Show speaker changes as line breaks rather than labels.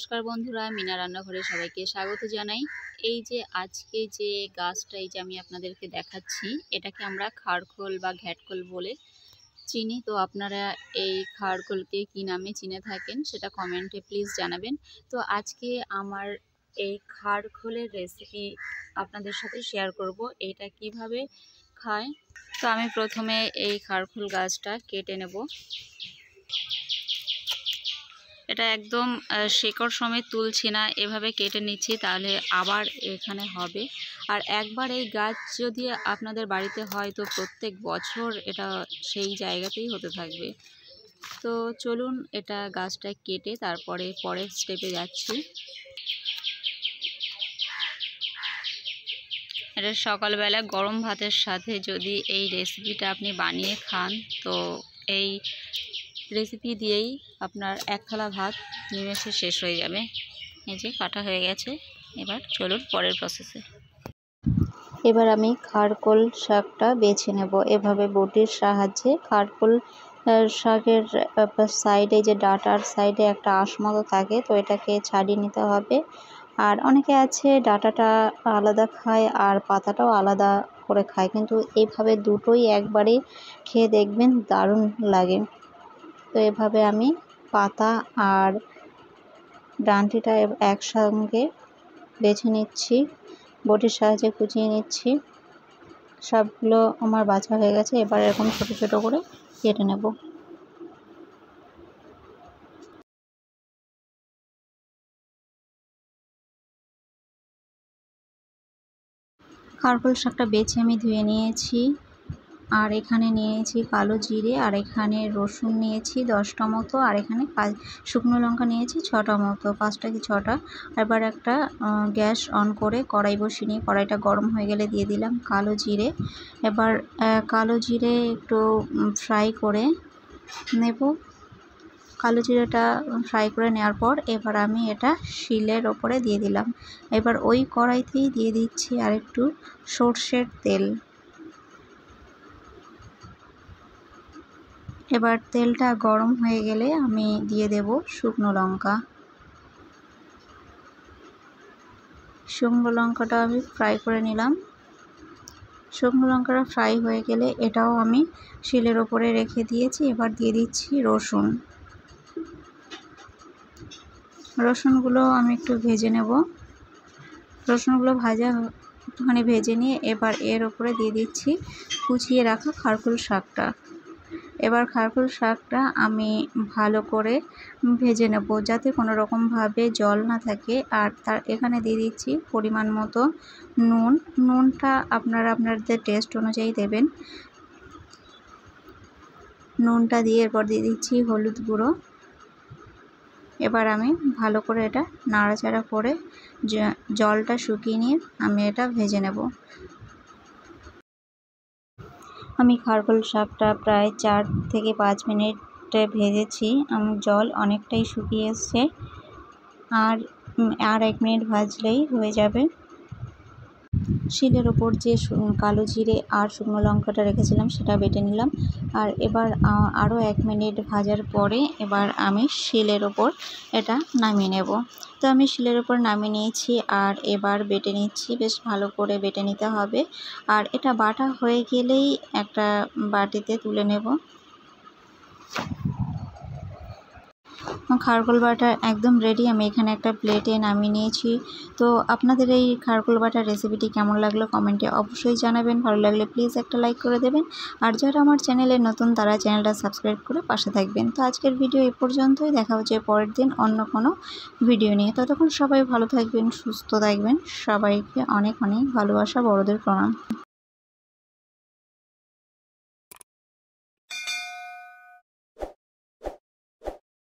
নমস্কার বন্ধুরা মিনা রান্নাঘরে সবাইকে স্বাগত জানাই এই যে আজকে যে গাছটা এই যে আমি আপনাদেরকে দেখাচ্ছি এটাকে আমরা খাড়খোল বা ঘ্যাটখোল বলে চিনি তো আপনারা এই খাড়খোলকে কী নামে চিনে থাকেন সেটা কমেন্টে প্লিজ জানাবেন তো আজকে আমার এই খাড়খোলের রেসিপি আপনাদের সাথে শেয়ার করব এটা কিভাবে খায় তো আমি প্রথমে এই খাড়খোল গাছটা কেটে নেব এটা একদম শেকড় সময় তুলছি না এভাবে কেটে নিচ্ছি তাহলে আবার এখানে হবে আর একবার এই গাছ যদি আপনাদের বাড়িতে হয় তো প্রত্যেক বছর এটা সেই জায়গাতেই হতে থাকবে তো চলুন এটা গাছটা কেটে তারপরে পরের স্টেপে যাচ্ছি এটা সকালবেলা গরম ভাতের সাথে যদি এই রেসিপিটা আপনি বানিয়ে খান তো এই রেসিপি দিয়েই আপনার এক থালা ভাত নিমেষে শেষ হয়ে যাবে এই যে কাটা হয়ে গেছে এবার চলুন পরের প্রসেসে
এবার আমি খারকোল শাকটা বেছে নেব এভাবে বটির সাহায্যে খারকোল শাকের সাইডে যে ডাটার সাইডে একটা আঁশ মতো থাকে তো এটাকে ছাড়িয়ে নিতে হবে আর অনেকে আছে ডাটাটা আলাদা খায় আর পাতাটাও আলাদা করে খায় কিন্তু এইভাবে দুটোই একবারে খেয়ে দেখবেন দারুণ লাগে তো এভাবে আমি পাতা আর ডান্টিটা একসঙ্গে বেছে নিচ্ছি বটির সাহায্যে কুচিয়ে নিচ্ছি সবগুলো
আমার বাছা হয়ে গেছে এবার এরকম ছোটো ছোটো করে কেটে নেব কার্পল শাকটা বেছে আমি ধুয়ে নিয়েছি
আর এখানে নিয়েছি কালো জিরে আর এখানে রসুন নিয়েছি দশটা মতো আর এখানে শুকনো লঙ্কা নিয়েছি ছটা মতো পাঁচটা কি ছটা এবার একটা গ্যাস অন করে কড়াই বসিয়ে নিয়ে কড়াইটা গরম হয়ে গেলে দিয়ে দিলাম কালো জিরে এবার কালো জিরে একটু ফ্রাই করে নেব কালো জিরেটা ফ্রাই করে নেওয়ার পর এবার আমি এটা শিলের ওপরে দিয়ে দিলাম এবার ওই কড়াইতেই দিয়ে দিচ্ছি আর একটু সর্ষের তেল এবার তেলটা গরম হয়ে গেলে আমি দিয়ে দেব শুকনো লঙ্কা শুকনো লঙ্কাটা আমি ফ্রাই করে নিলাম শুকনো লঙ্কাটা ফ্রাই হয়ে গেলে এটাও আমি শিলের ওপরে রেখে দিয়েছি এবার দিয়ে দিচ্ছি রসুন রসুনগুলো আমি একটু ভেজে নেব রসুনগুলো ভাজা একটুখানি ভেজে নিয়ে এবার এর ওপরে দিয়ে দিচ্ছি কুচিয়ে রাখা খারকুল শাকটা এবার খারফুল শাকটা আমি ভালো করে ভেজে নেব যাতে কোনো রকমভাবে জল না থাকে আর তার এখানে দিয়ে দিচ্ছি পরিমাণ মতো নুন নুনটা আপনারা আপনাদের টেস্ট অনুযায়ী দেবেন নুনটা দিয়ে এরপর দিয়ে দিচ্ছি হলুদ গুঁড়ো এবার আমি ভালো করে এটা নাড়াচাড়া করে জলটা শুকিয়ে নিয়ে আমি এটা ভেজে নেব আমি খারগোল শাকটা প্রায় চার থেকে পাঁচ মিনিট ভেজেছি আমার জল অনেকটাই শুকিয়ে এসছে আর আর এক মিনিট ভাজলেই হয়ে যাবে শিলের ওপর যে কালো জিরে আর শুকনো লঙ্কাটা রেখেছিলাম সেটা বেটে নিলাম আর এবার আরও এক মিনিট ভাজার পরে এবার আমি শিলের ওপর এটা নামিয়ে নেব তো আমি শিলের ওপর নামিয়ে নিয়েছি আর এবার বেটে নিচ্ছি বেশ ভালো করে বেটে নিতে হবে আর এটা বাটা হয়ে গেলেই একটা বাটিতে তুলে নেব খারকোল বাটা একদম রেডি আমি এখানে একটা প্লেটে নামিয়ে নিয়েছি তো আপনাদের এই খারকোল বাটার রেসিপিটি কেমন লাগলো কমেন্টে অবশ্যই জানাবেন ভালো লাগলে প্লিজ একটা লাইক করে দেবেন আর যারা আমার চ্যানেলে নতুন তারা চ্যানেলটা সাবস্ক্রাইব করে পাশে থাকবেন তো আজকের ভিডিও এ পর্যন্তই দেখা হচ্ছে পরের দিন অন্য কোনো ভিডিও নিয়ে ততক্ষণ সবাই ভালো থাকবেন
সুস্থ থাকবেন সবাইকে অনেক অনেক ভালোবাসা বড়দের প্রণাম